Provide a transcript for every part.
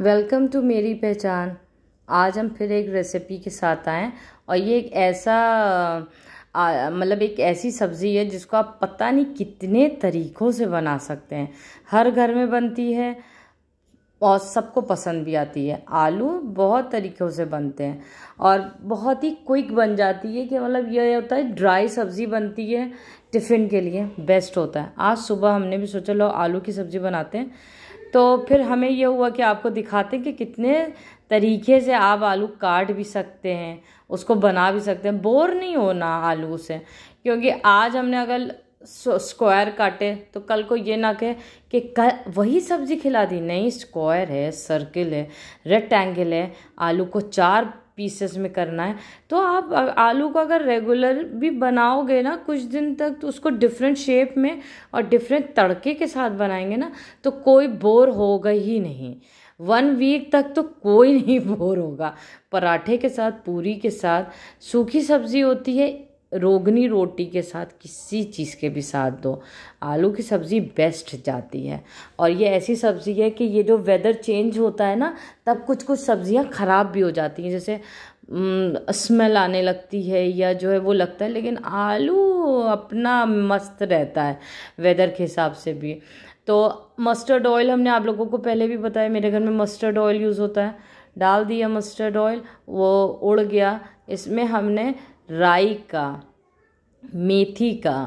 welcome to मेरी पहचान आज हम फिर एक रेसिपी के साथ आएँ और ये एक ऐसा मतलब एक ऐसी सब्ज़ी है जिसको आप पता नहीं कितने तरीक़ों से बना सकते हैं हर घर में बनती है और सबको पसंद भी आती है आलू बहुत तरीक़ों से बनते हैं और बहुत ही क्विक बन जाती है कि मतलब यह होता है ड्राई सब्ज़ी बनती है टिफ़िन के लिए बेस्ट होता है आज सुबह हमने भी सोचा लो आलू की सब्ज़ी बनाते हैं तो फिर हमें यह हुआ कि आपको दिखाते हैं कि कितने तरीके से आप आलू काट भी सकते हैं उसको बना भी सकते हैं बोर नहीं होना आलू से क्योंकि आज हमने अगर स्क्वायर काटे तो कल को ये ना कहे कि कल वही सब्ज़ी खिला दी नहीं स्क्वायर है सर्किल है रेक्टेंगल है आलू को चार पीसेस में करना है तो आप आलू को अगर रेगुलर भी बनाओगे ना कुछ दिन तक तो उसको डिफरेंट शेप में और डिफरेंट तड़के के साथ बनाएंगे ना तो कोई बोर होगा ही नहीं वन वीक तक तो कोई नहीं बोर होगा पराठे के साथ पूरी के साथ सूखी सब्जी होती है रोगनी रोटी के साथ किसी चीज़ के भी साथ दो आलू की सब्ज़ी बेस्ट जाती है और ये ऐसी सब्ज़ी है कि ये जो वेदर चेंज होता है ना तब कुछ कुछ सब्ज़ियाँ ख़राब भी हो जाती हैं जैसे स्मेल आने लगती है या जो है वो लगता है लेकिन आलू अपना मस्त रहता है वेदर के हिसाब से भी तो मस्टर्ड ऑयल हमने आप लोगों को पहले भी बताया मेरे घर में मस्टर्ड ऑयल यूज़ होता है डाल दिया मस्टर्ड ऑयल वो उड़ गया इसमें हमने राई का मेथी का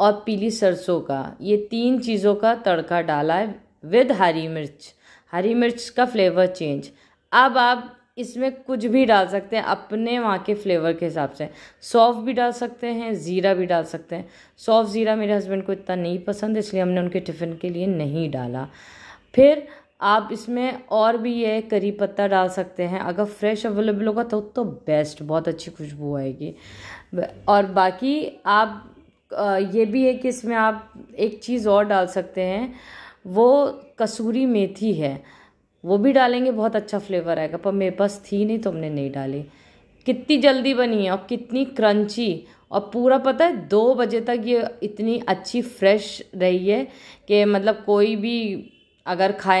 और पीली सरसों का ये तीन चीज़ों का तड़का डाला है विद हरी मिर्च हरी मिर्च का फ्लेवर चेंज अब आप इसमें कुछ भी डाल सकते हैं अपने वहाँ के फ्लेवर के हिसाब से सौफ़ भी डाल सकते हैं ज़ीरा भी डाल सकते हैं सौफ़ ज़ीरा मेरे हस्बैंड को इतना नहीं पसंद इसलिए हमने उनके टिफ़िन के लिए नहीं डाला फिर आप इसमें और भी ये करी पत्ता डाल सकते हैं अगर फ्रेश अवेलेबल होगा तो तो बेस्ट बहुत अच्छी खुशबू आएगी और बाकी आप ये भी है कि इसमें आप एक चीज़ और डाल सकते हैं वो कसूरी मेथी है वो भी डालेंगे बहुत अच्छा फ्लेवर आएगा पर मेरे पास थी नहीं तो हमने नहीं डाली कितनी जल्दी बनी है और कितनी क्रंची और पूरा पता है दो बजे तक ये इतनी अच्छी फ्रेश रही है कि मतलब कोई भी अगर खाए